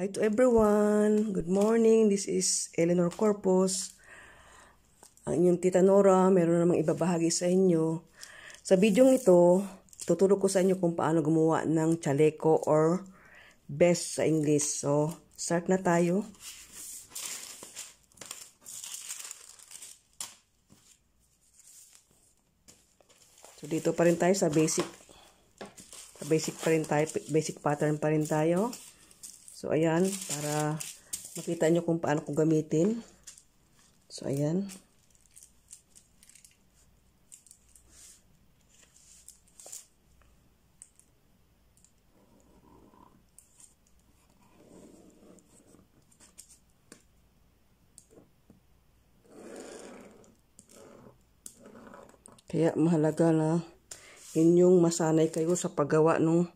Hi to everyone. Good morning. This is Eleanor Corpus. Ang inyong tita Nora, meron namang ibabahagi sa inyo. Sa video ito, tuturo ko sa inyo kung paano gumawa ng chaleco or best sa English. So, start na tayo. So, dito pa rin tayo sa basic. Sa basic pa rin tayo, basic pattern pa rin tayo. So, ayan, para makita nyo kung paano ko gamitin. So, ayan. Kaya mahalaga na inyong masanay kayo sa paggawa ng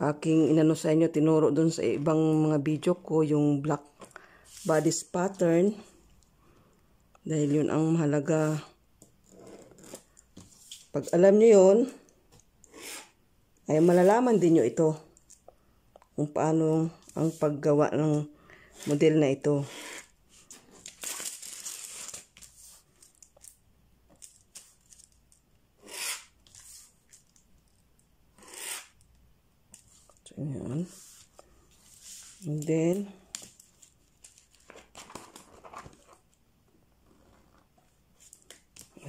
aking inano sa inyo, tinuro dun sa ibang mga video ko, yung black bodies pattern. Dahil yun ang mahalaga. Pag alam nyo yun, ay malalaman din nyo ito kung paano ang paggawa ng model na ito. din.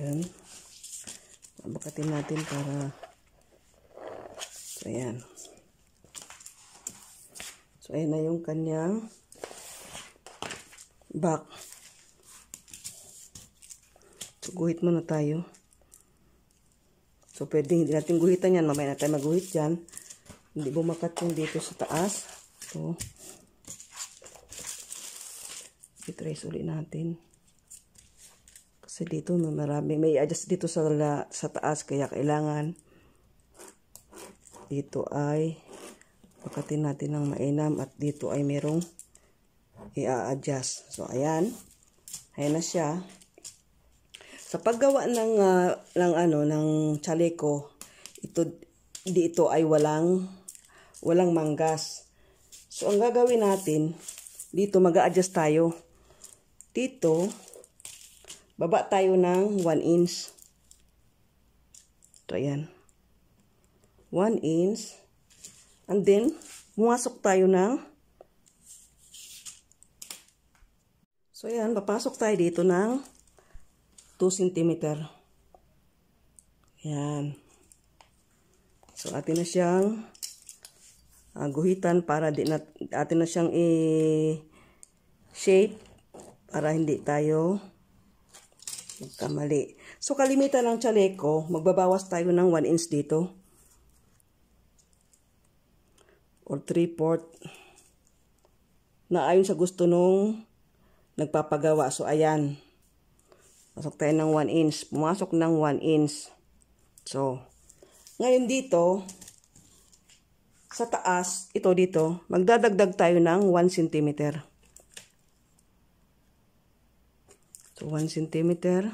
Ayan. Babakatin natin para so ayan. So ayan na yung kanyang back. So guhit muna tayo. So pwede hindi natin guhitan yan. Mamaya na tayo maguhit dyan. Hindi bumakat yung dito sa taas. So i-trace ulit natin kasi dito may marami may adjust dito sa, sa taas kaya kailangan dito ay pakatin natin ng mainam at dito ay merong i-adjust so ayan ayan na siya sa paggawa ng uh, ng ano ng chaleco ito dito ay walang walang manggas so ang gagawin natin dito mag-adjust tayo dito, baba tayo ng 1 inch. Ito, ayan. 1 inch. And then, pumasok tayo ng So, ayan, papasok tayo dito ng 2 cm. Ayan. So, atin na siyang uh, guhitan para di na, atin na siyang i-shape para hindi tayo magkamali. So, kalimitan ng chaleco, magbabawas tayo ng 1 inch dito. Or 3 port na ayon sa gusto nung nagpapagawa. So, ayan. Pasok tayo ng 1 inch. Pumasok ng 1 inch. So, ngayon dito, sa taas, ito dito, magdadagdag tayo ng 1 centimeter. So, 1 cm. 1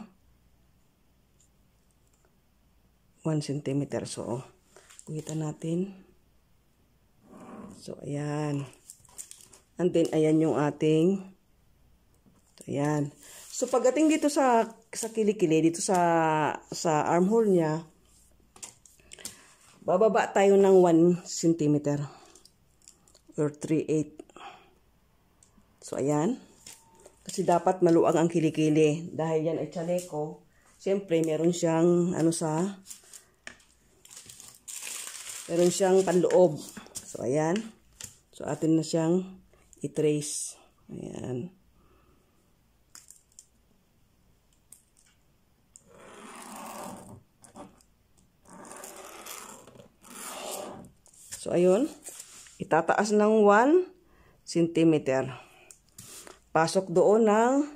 cm. So, kita natin. So, ayan. And then, ayan yung ating. So, ayan. So, pagdating dito sa, sa kilikili, dito sa, sa armhole niya, bababa tayo ng 1 cm or 3.8. So, ayan. Kasi dapat maluwag ang kilikili. Dahil yan ay chaleco. Siyempre, meron siyang ano sa... Meron siyang panloob. So, ayan. So, atin na siyang i-trace. Ayan. So, ayun. Itataas ng 1 cm. Pasok doon ng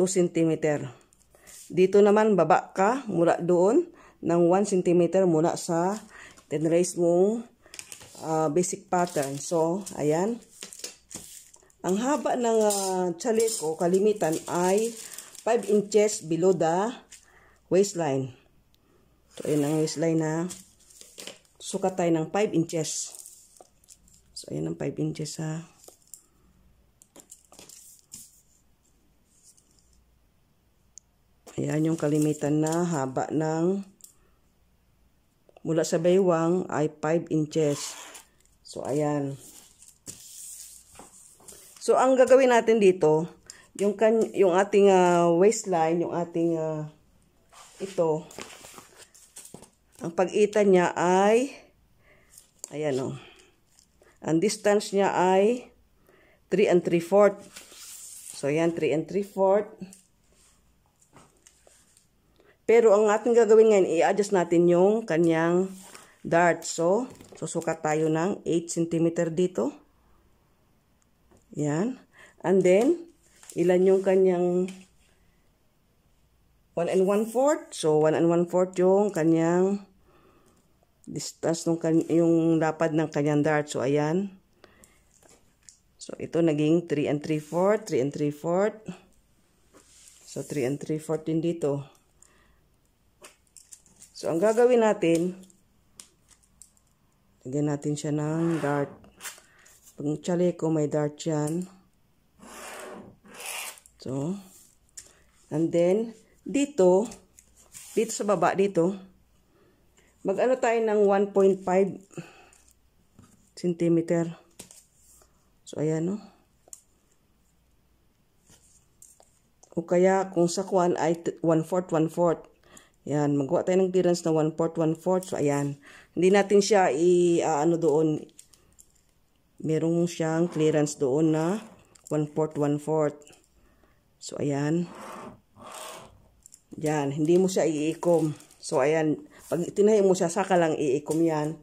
2 cm. Dito naman baba ka mula doon ng 1 cm mula sa tenrace mong uh, basic pattern. So, ayan. Ang haba ng uh, ah, chaleco, kalimitan ay 5 inches below the waistline. So, ayan ang waistline na sukat tayo ng 5 inches. So, ayan ang 5 inches ha. Ah. Yan yung kalimitan na haba ng mula sa baywang ay 5 inches. So, ayan. So, ang gagawin natin dito, yung, kan yung ating uh, waistline, yung ating uh, ito, ang pag-itan niya ay, ayan o, oh, ang distance niya ay 3 and 3 fourth. So, ayan, 3 and 3 fourth. Pero ang ating gagawin ngayon, i-adjust natin yung kanyang dart. So, susukat tayo ng 8 cm dito. Yan. And then, ilan yung kanyang 1 and 1 fourth. So, 1 and 1 fourth yung kanyang distance nung kan yung lapad ng kanyang dart. So, ayan. So, ito naging 3 and 3 fourth, 3 and 3 fourth. So, 3 and 3 fourth din dito. So, ang gagawin natin, lagyan natin siya ng dart. Pag chaleco, may dart yan. So, and then, dito, dito sa baba, dito, mag-ano tayo ng 1.5 cm. So, ayan, no? O kaya, kung sa kwan ay 1 4 1 4 yan, magawa tayo ng clearance na 1 fourth, 1 fourth. So, ayan. Hindi natin siya i-ano uh, doon. Merong siyang clearance doon na 1 fourth, 1 fourth. So, ayan. Yan, hindi mo siya iikom. So, ayan. Pag tinahin mo siya, saka lang iikom yan.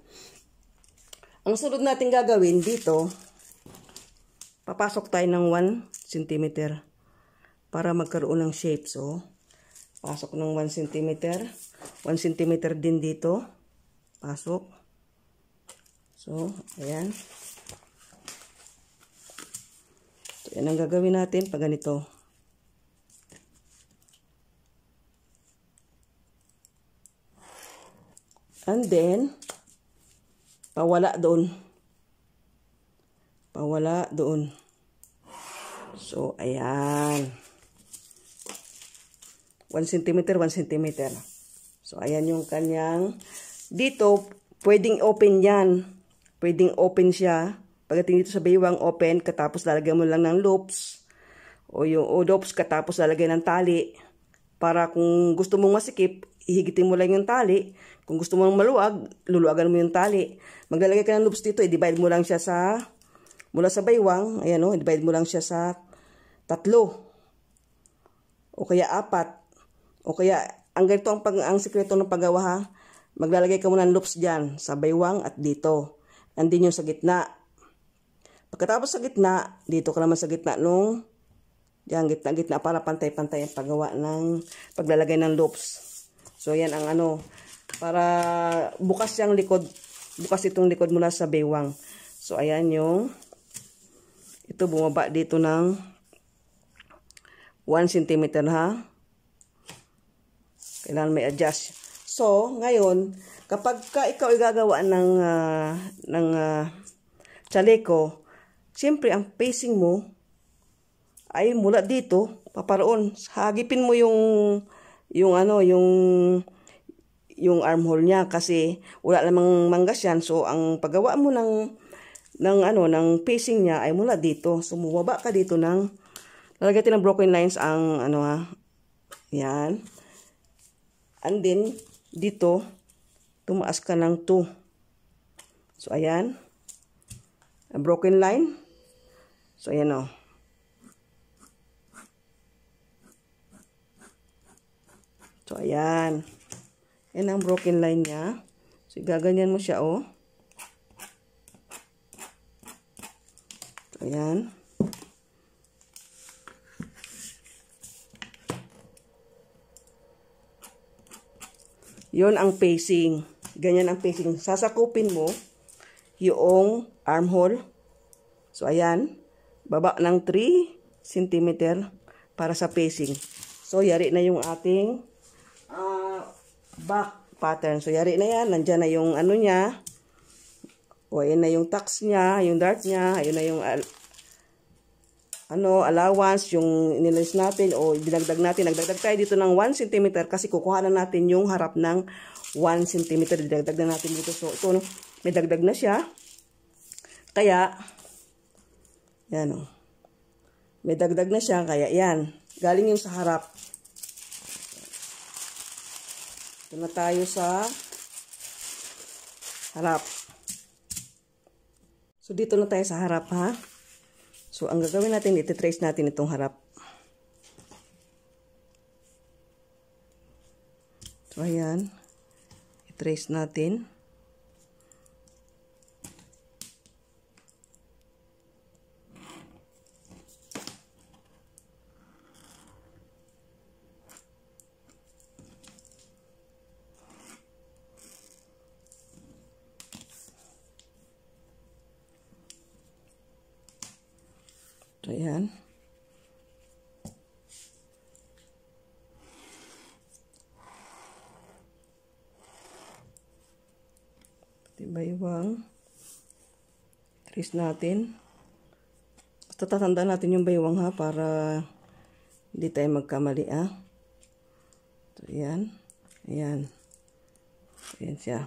Ang sunod natin gagawin dito, papasok tayo ng 1 cm para magkaroon ng shape. So, Pasok ng 1 cm. 1 cm din dito. Pasok. So, ayan. So, yan ang gagawin natin pag ganito. And then, pawala doon. Pawala doon. So, ayan. Ayan. 1 cm, 1 cm. So, ayan yung kanyang, dito, pwedeng open yan. Pwedeng open siya. Pagdating dito sa baywang, open, katapos lalagyan mo lang ng loops. O yung o loops, katapos lalagyan ng tali. Para kung gusto mong masikip, ihigitin mo lang yung tali. Kung gusto mong maluwag, luluagan mo yung tali. Maglalagay ka ng loops dito, i-divide mo lang siya sa, mula sa baywang, ayan o, oh, i-divide mo lang siya sa tatlo. O kaya apat. O kaya, ang ganito ang, pag, ang sikreto ng paggawa ha. Maglalagay ka muna ng loops dyan, sa baywang at dito. Andin yung sa gitna. Pagkatapos sa gitna, dito ka naman sa gitna nung yan, gitna-gitna para pantay-pantay ang paggawa ng paglalagay ng loops. So, yan ang ano, para bukas yung likod, bukas itong likod mula sa baywang. So, ayan yung ito bumaba dito ng 1 cm ha. Kailangan may adjust. So, ngayon, kapag ka ikaw igagawa ng, uh, ng uh, ah, chaleco, siyempre ang facing mo ay mula dito, paparoon. Hagipin mo yung, yung ano, yung yung armhole niya kasi wala namang manggas yan. So, ang paggawa mo ng, ng, ano, ng facing niya ay mula dito. So, ka dito ng, lalagay natin ng broken lines ang, ano ha, ah, yan. And then, dito, tumaas ka ng 2. So, ayan. A broken line. So, ayan o. Oh. So, ayan. Yan ang broken line niya. So, gaganyan mo siya o. Oh. So, ayan. Yun ang facing. Ganyan ang facing. Sasakupin mo yung armhole. So, ayan. Baba ng 3 cm para sa facing. So, yari na yung ating uh, back pattern. So, yari na yan. Nandyan na yung ano niya. O, ayan na yung tax niya, yung dart niya. Ayan na yung ano, allowance, yung inilis natin o dinagdag natin. Nagdagdag tayo dito ng 1 cm kasi kukuha na natin yung harap ng 1 cm. Dinagdag na natin dito. So, ito, no, may dagdag na siya. Kaya, yan o. Oh. May dagdag na siya. Kaya, yan. Galing yung sa harap. Ito na tayo sa harap. So, dito na tayo sa harap, ha? So, ang gagawin natin, iti-trace natin itong harap. So, ayan. Itrace natin. i natin. Basta tatanda natin yung baywang ha para hindi tayo magkamali ha. So, ayan. Ayan. Ayan siya.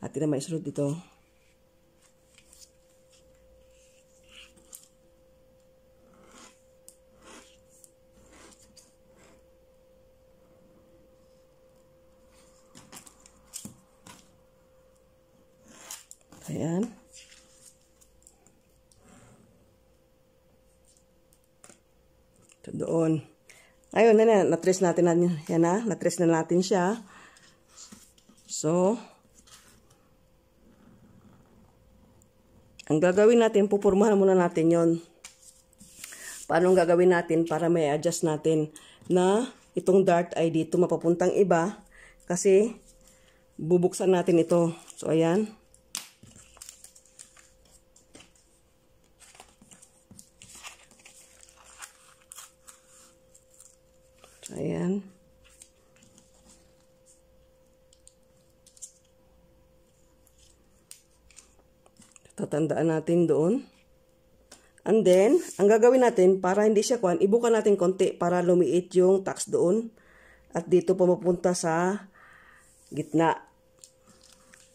Atin na maisunod dito. Ayan. Ayan. doon. Ayun, na na, natrace natin na, yan na, natrace na natin siya. So, ang gagawin natin, pupurmahan muna natin yon. Paano gagawin natin para may adjust natin na itong dart ID dito mapapuntang iba kasi bubuksan natin ito. So, ayan. Tatandaan natin doon. And then, ang gagawin natin para hindi siya kuan, ibuka natin konti para lumiit yung tax doon. At dito pumupunta sa gitna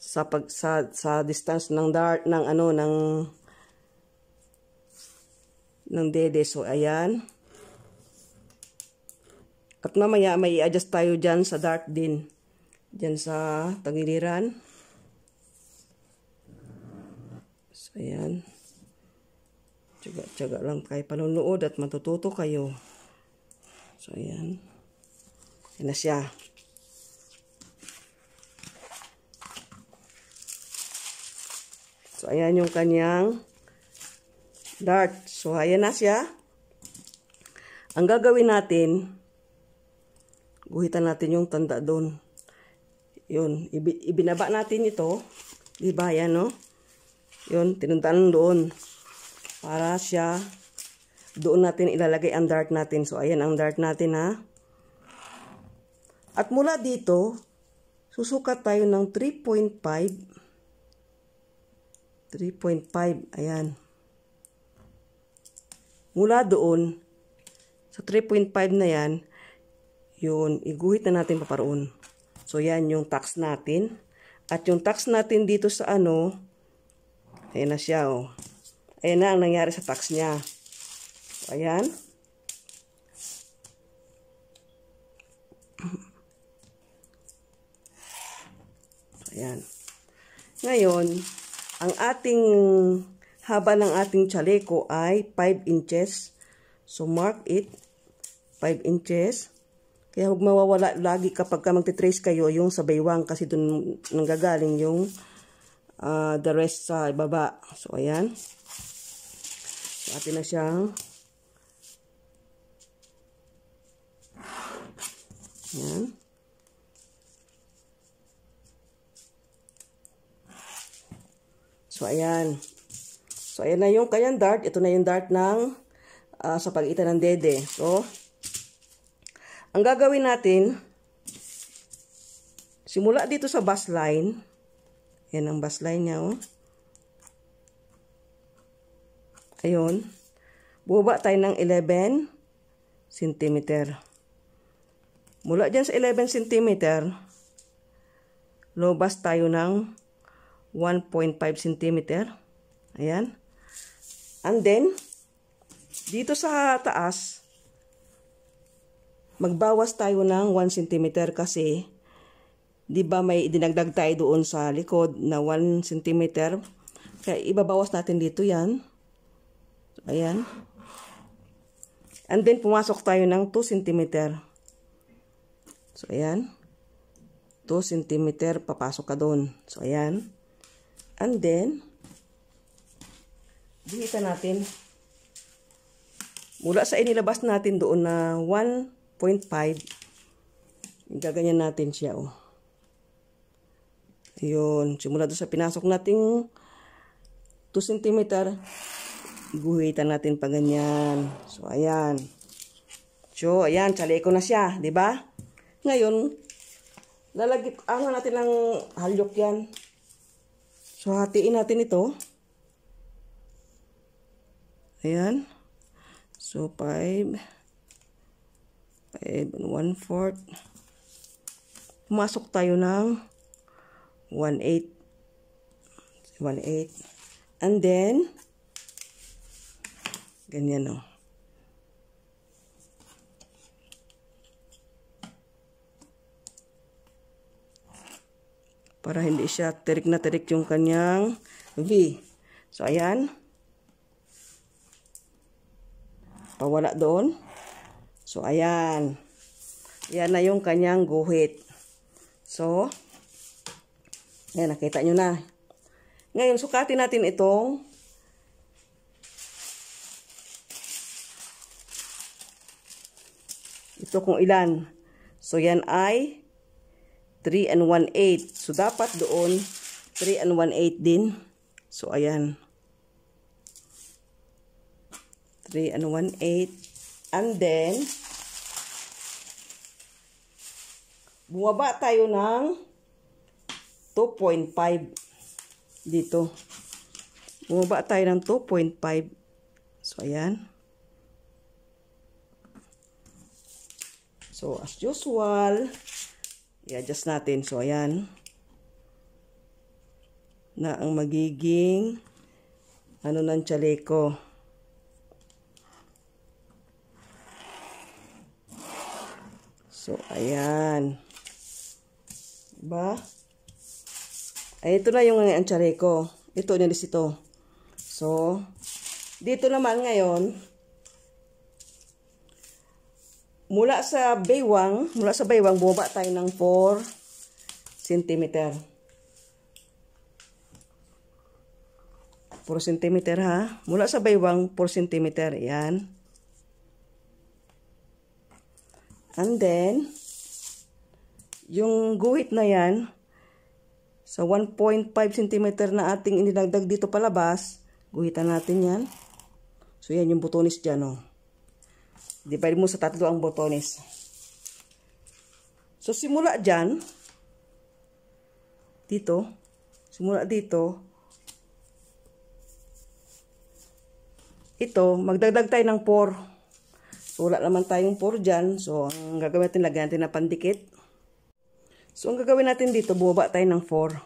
sa pag sa, sa distance ng dart ng ano ng ng dede. So ayan. At mamaya may i-adjust tayo diyan sa dart din. Diyan sa tagiliran. ayan. Tsaga-tsaga lang kayo panunood at matututo kayo. So, ayan. Ayan na siya. So, ayan yung kanyang dart. So, ayan na siya. Ang gagawin natin, guhitan natin yung tanda doon. Yun, ibinaba natin ito. Diba, yan, no? Yun, tinuntaan doon. Para siya, doon natin ilalagay ang dart natin. So, ayan ang dart natin ha. At mula dito, susukat tayo ng 3.5. 3.5, ayan. Mula doon, sa 3.5 na yan, yun, iguhit na natin paparoon. So, yan yung tax natin. At yung tax natin dito sa ano, Ayan na siya, oh. Ayan na ang nangyari sa tax niya. So, ayan. So, ayan. Ngayon, ang ating haba ng ating chaleco ay 5 inches. So, mark it. 5 inches. Kaya huwag mawawala lagi kapag magte-trace kayo yung sa baywang kasi doon nanggagaling yung uh, the rest sa ibaba. So, ayan. So, atin na siyang ayan. So, ayan. So, ayan na yung kanyang dart. Ito na yung dart ng uh, sa pagitan ng dede. So, ang gagawin natin, simula dito sa bus line, yan ang baslay niya, oh. Ayun. Buba tayo ng 11 cm. Mula dyan sa 11 cm, lobas tayo ng 1.5 cm. Ayan. And then, dito sa taas, magbawas tayo ng 1 cm kasi 'di ba may dinagdag tayo doon sa likod na 1 cm. Kaya ibabawas natin dito 'yan. Ayan. And then pumasok tayo ng 2 cm. So ayan. 2 cm papasok ka doon. So ayan. And then Dihitan natin. Mula sa inilabas natin doon na 1.5 gaganyan natin siya oh. Yun, simula doon sa pinasok nating 2 cm, guhitan natin pa ganyan. So, ayan. So, ayan, chaleco na siya, di ba? Ngayon, lalagit, ano natin ng halyok yan. So, hatiin natin ito. Ayan. So, 5, 5 and 1 fourth. Pumasok tayo ng 1.8 8 and then ganyan oh para hindi siya terik na terik yung kanyang V. So, ayan. Pawala doon. So, ayan. yan na yung kanyang guhit. So, Ayan, nakita nyo na. Ngayon, sukatin natin itong ito kung ilan. So, yan ay 3 and 1 So, dapat doon 3 and 1 din. So, ayan. 3 and 1 And then, bumaba tayo ng 2.5 dito. Bumaba tayo ng 2.5. So, ayan. So, as usual, i-adjust natin. So, ayan. Na ang magiging ano ng chaleco. So, ayan. ba? Diba? Ay, ito na yung eh, ang tsare ko. Ito, nilis ito. So, dito naman ngayon, mula sa baywang, mula sa baywang, bumaba tayo ng 4 cm. 4 cm ha. Mula sa baywang, 4 cm. Yan. And then, yung guhit na yan, So, 1.5 cm na ating inilagdag dito palabas, guhitan natin yan. So, yan yung butonis dyan, oh. Divide mo sa tatlo ang butonis. So, simula dyan, dito, simula dito, ito, magdagdag tayo ng 4. So, wala naman tayong 4 dyan. So, ang gagawin natin, lagyan natin na pandikit. So, ang gagawin natin dito, bumaba tayo ng 4.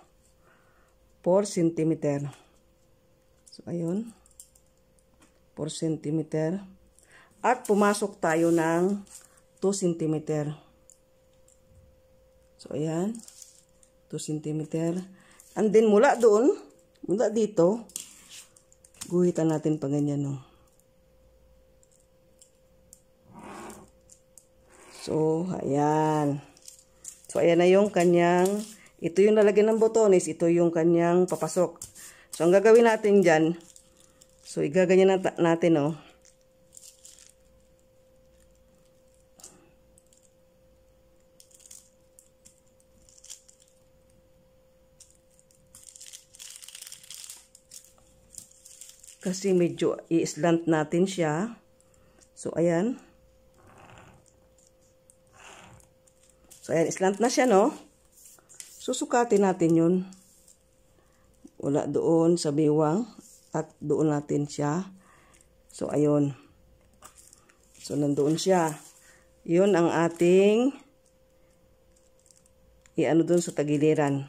4 cm. So, ayun. 4 cm. At pumasok tayo ng 2 cm. So, ayan. 2 cm. And then, mula doon, mula dito, guhitan natin pa ganyan, no. So, ayan. So, ayan na yung kanyang, ito yung lalagyan ng botones, ito yung kanyang papasok. So, ang gagawin natin dyan, so, igaganyan natin, oh. Kasi medyo i-slant natin siya. So, ayan. So, ayan, slant na siya, no? Susukatin natin yun. Wala doon sa biwang. At doon natin siya. So, ayun. So, nandoon siya. Yun ang ating i-ano doon sa tagiliran.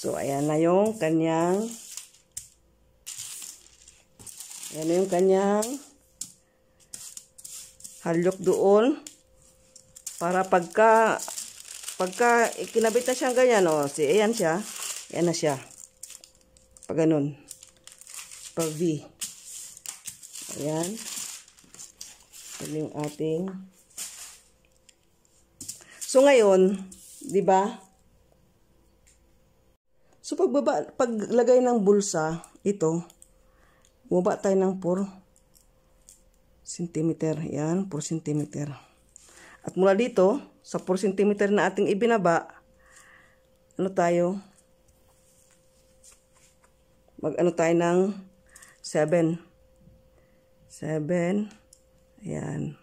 So, ayan na yung kanyang ayan na yung kanyang halyok doon para pagka pagka kinabit na siya ganyan oh, si ayan siya ayan na siya pag ganun pag V ayan yan yung ating so ngayon di ba so pagbaba paglagay ng bulsa ito bumaba tayo ng 4 cm. Yan, 4 centimeter. At mula dito, sa 4 centimeter na ating ibinaba, ano tayo? Mag-ano tayo ng 7. 7. Ayan.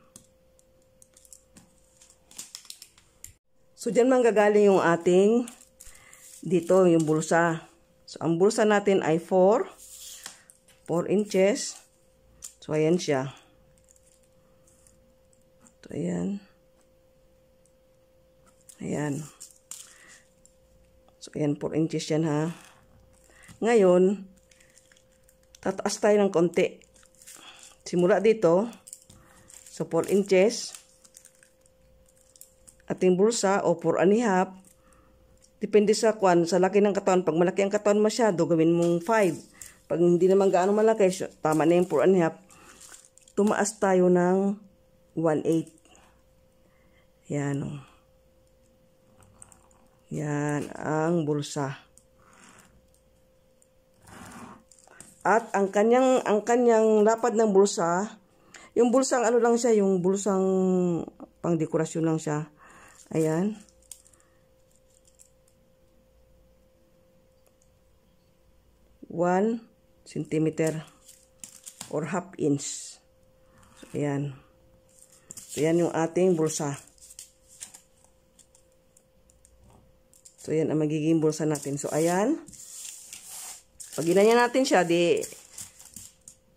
So, dyan manggagaling yung ating dito, yung bulsa. So, ang bulsa natin ay 4. 4 inches. So, ayan siya. Ito, ayan. Ayan. So, ayan, 4 inches yan, ha. Ngayon, tataas tayo ng konti. Simula dito, so 4 inches, ating bulsa, o 4 and a half, depende sa kwan, sa laki ng katawan. Pag malaki ang katawan masyado, gawin mong 5. Pag hindi naman gaano malaki, tama na yung 4 and a half, tumaas tayo ng 1.8. Yan o. Oh. Yan ang bulsa. At ang kanyang ang kanyang lapad ng bulsa, yung bulsang ano lang siya, yung bulsang pangdekorasyon lang siya. Ayan. One centimeter or half inch. So, ayan. So, yan yung ating bulsa. So, yan ang magiging bulsa natin. So, ayan. Pag inanyan natin siya, di,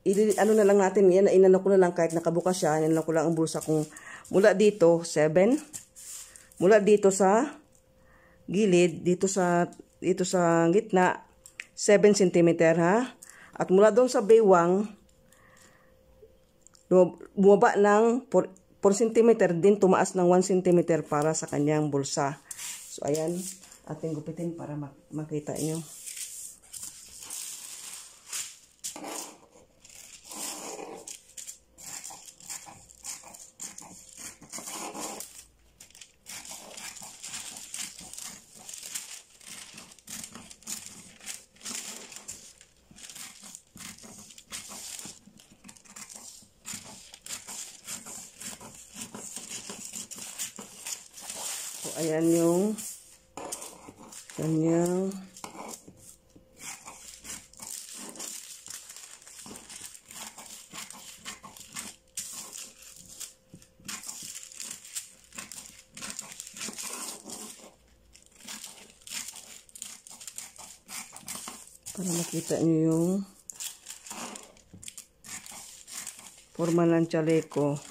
ili, ano na lang natin, yan, inano ko na lang kahit nakabukas siya, inano ko lang ang bulsa kung mula dito, 7, mula dito sa gilid, dito sa, dito sa gitna, 7 cm ha. At mula doon sa baywang, bumaba ng 4, 4 cm din tumaas ng 1 cm para sa kanyang bulsa. So ayan, ating gupitin para makita nyo. Ayan yung kanyang para makita nyo yung forma ng chaleco.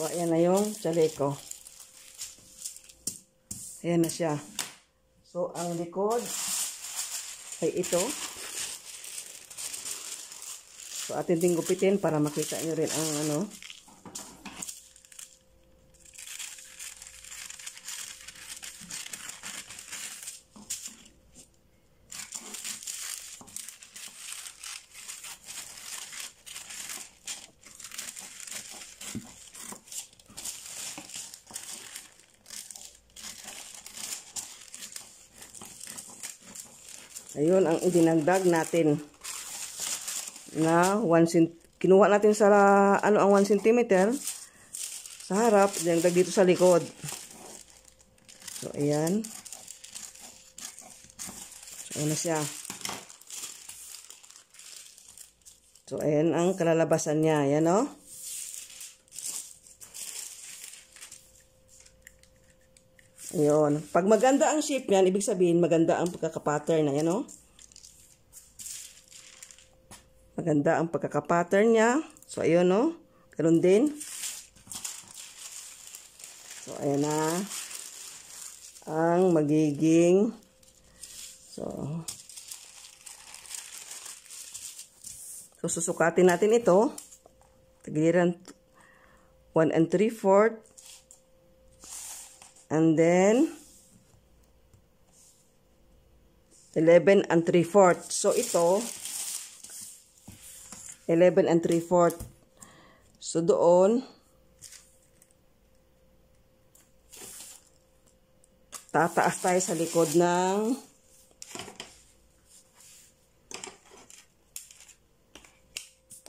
So, ayan na yung chaleco. Ayan na siya. So, ang likod ay ito. So, atin ding gupitin para makita nyo rin ang ano, ang idinagdag natin na 1 cm. kinuha natin sa ano ang 1 cm sa harap, dinagdag dito sa likod. So, ayan. So, ayan na siya. So, ayan ang kalalabasan niya. Ayan, o. Oh. Ayan. Pag maganda ang shape niyan, ibig sabihin maganda ang pagkakapattern. Ayan, o. Oh. Ganda ang pagkakapattern niya. So, ayun, no? Ganun din. So, ayan na. Ang magiging so So, susukatin natin ito. Tagiliran 1 and 3 fourth. And then 11 and 3 fourth. So, ito 11 and 3 fourth. So, doon, tataas tayo sa likod ng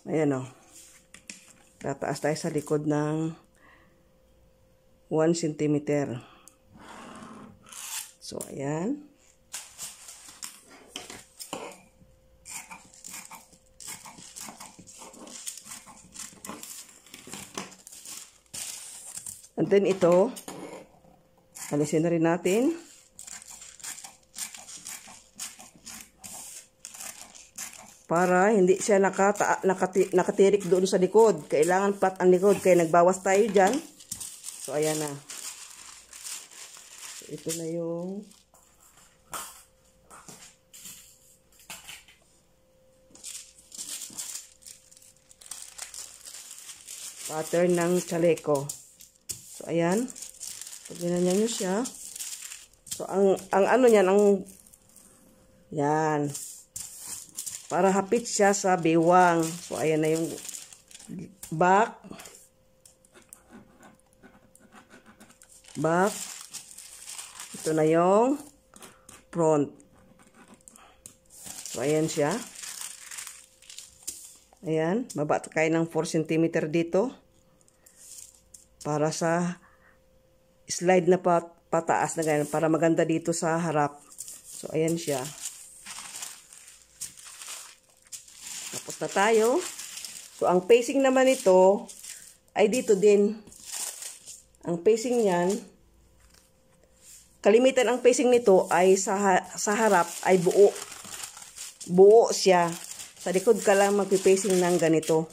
ayan o. Oh. Tataas tayo sa likod ng 1 cm. So, ayan. Then ito, alisin na rin natin. Para hindi siya nakata nakati nakatirik doon sa likod. Kailangan flat ang likod. Kaya nagbawas tayo dyan. So, ayan na. So, ito na yung pattern ng chaleco. So, ayan. So, ginanyan nyo siya. So, ang, ang ano niyan, ang, yan. Para hapit siya sa bewang. So, ayan na yung back. Back. Ito na yung front. So, ayan siya. Ayan. Baba tayo ng 4 cm dito para sa slide na pat pataas na ganyan para maganda dito sa harap. So, ayan siya. Tapos na tayo. So, ang facing naman ito ay dito din. Ang facing niyan, kalimitan ang facing nito ay sa, sa harap ay buo. Buo siya. Sa likod ka lang magpipacing ng ganito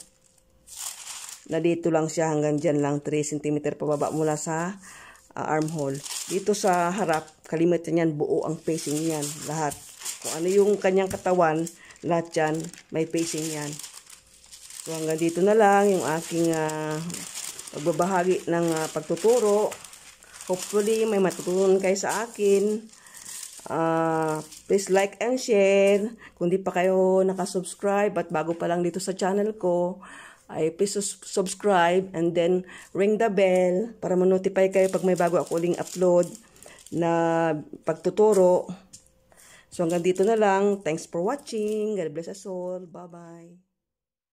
na dito lang siya hanggang dyan lang 3 cm pababa mula sa uh, armhole. Dito sa harap, kalimitan yan, buo ang facing niyan lahat. Kung ano yung kanyang katawan, lahat yan, may facing yan. So hanggang dito na lang yung aking uh, pagbabahagi ng uh, pagtuturo. Hopefully, may matutunan kayo sa akin. Uh, please like and share. Kung di pa kayo nakasubscribe at bago pa lang dito sa channel ko, ay please subscribe and then ring the bell para ma-notify kayo pag may bago akong upload na pagtuturo. So hanggang dito na lang. Thanks for watching. God bless us all. Bye-bye.